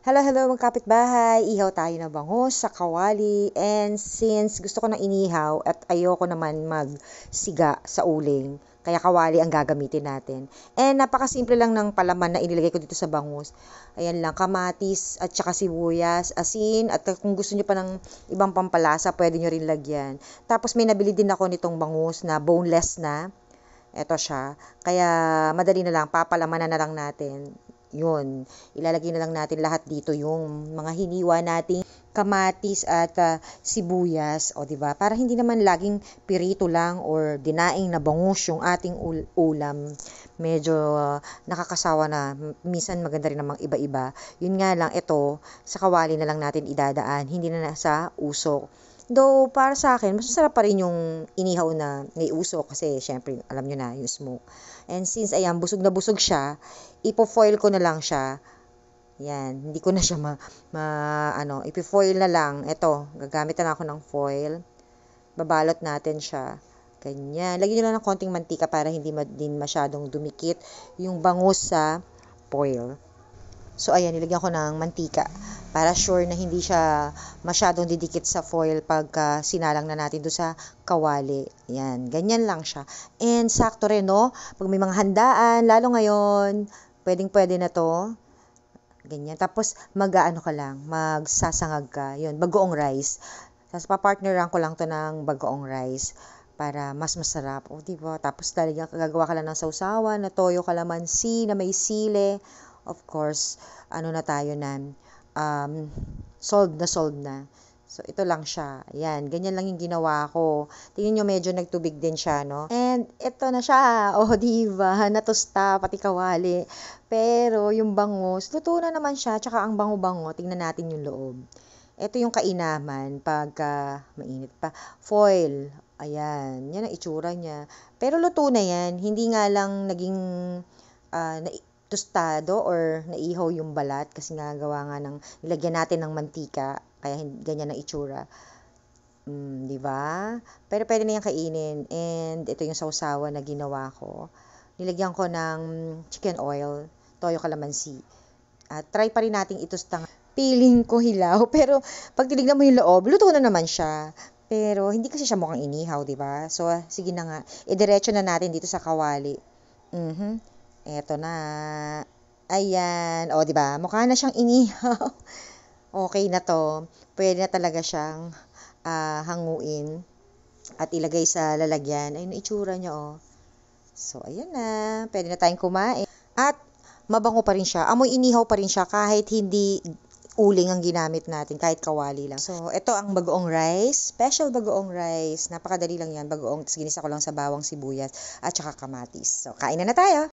Hello, hello mga kapitbahay! Ihaw tayo na bangus sa kawali and since gusto ko na inihaw at ayoko naman magsiga sa uling, kaya kawali ang gagamitin natin. And napakasimple lang ng palaman na inilagay ko dito sa bangus. Ayan lang, kamatis at saka sibuyas, asin, at kung gusto nyo pa ng ibang pampalasa, pwede nyo rin lagyan. Tapos may nabili din ako nitong bangus na boneless na. Ito siya. Kaya madali na lang, papalamanan na lang natin yun. Ilalagay na lang natin lahat dito yung mga hiniwa nating kamatis at uh, sibuyas, o di ba? Para hindi naman laging pirito lang or dinaing na bangus yung ating ulam. Medyo uh, nakakasawa na minsan maganda rin namang iba-iba. Yun nga lang ito, sa kawali na lang natin idadaan, hindi na sa usok. Though, para sa akin, mas masarap pa rin yung inihaw na may uso kasi syempre, alam nyo na, yung smoke. And since, ayan, busog na busog siya, ipo-foil ko na lang siya. Yan, hindi ko na siya ma, ma ano, ipo-foil na lang. Ito, gagamit na ako ng foil. Babalot natin siya. Ganyan. Lagyan nyo lang ng konting mantika para hindi ma, din masyadong dumikit yung bangus sa foil. So, ayan, nilagyan ko ng mantika para sure na hindi siya masyadong didikit sa foil pagka sinalang na natin do sa kawali. Yan, ganyan lang siya. And sakto rin, no? Pag may mga handaan, lalo ngayon, pwedeng-pwede na to. Ganyan. Tapos, mag-ano ka lang, magsasangag ka. Yun, bagoong rice. Tapos, papartneran ko lang to ng bagoong rice para mas masarap. O, oh, diba? Tapos, talaga, gagawa ka lang ng sausawan, na toyo kalamansi, na may sile. Of course, ano na tayo nan um, solved na solved na. So, ito lang siya. Ayan, ganyan lang yung ginawa ko. Tingnan nyo, medyo nagtubig din siya, no? And, ito na siya. oh, diba? Natusta, pati kawali. Pero, yung bangus, luto na naman siya. Tsaka, ang bango-bango, tingnan natin yung loob. Ito yung kainaman pagka uh, mainit pa. Foil. Ayan, yan ang itsura niya. Pero luto na yan. Hindi nga lang naging uh, na, tostado or naihaw yung balat kasi nga gawa nga ng nilagyan natin ng mantika kaya ganyan ang itsura. Mm, di ba? Pero pwede na yung kainin. And ito yung sausawa na ginawa ko. Nilagyan ko ng chicken oil, toyo kalamansi. At try pa rin natin itustang feeling ko hilaw. Pero pag tinignan mo yung loob, luto na naman siya. Pero hindi kasi siya mukhang inihaw, di ba? So, sige na nga. Idiretso na natin dito sa kawali. Mhm. Eto na. Ayan. O, di ba? Mukha na siyang inihaw. okay na to. Pwede na talaga siyang uh, hanguin at ilagay sa lalagyan. Ayun, itsura niya, oh. So, ayan na. Pwede na tayong kumain. At, mabango pa rin siya. Amoy inihaw pa rin siya kahit hindi uling ang ginamit natin, kahit kawali lang. So, ito ang bagoong rice. Special bagoong rice. Napakadali lang yan, bagoong. Tapos ginisa ko lang sa bawang sibuyas at saka kamatis. So, kain na na tayo!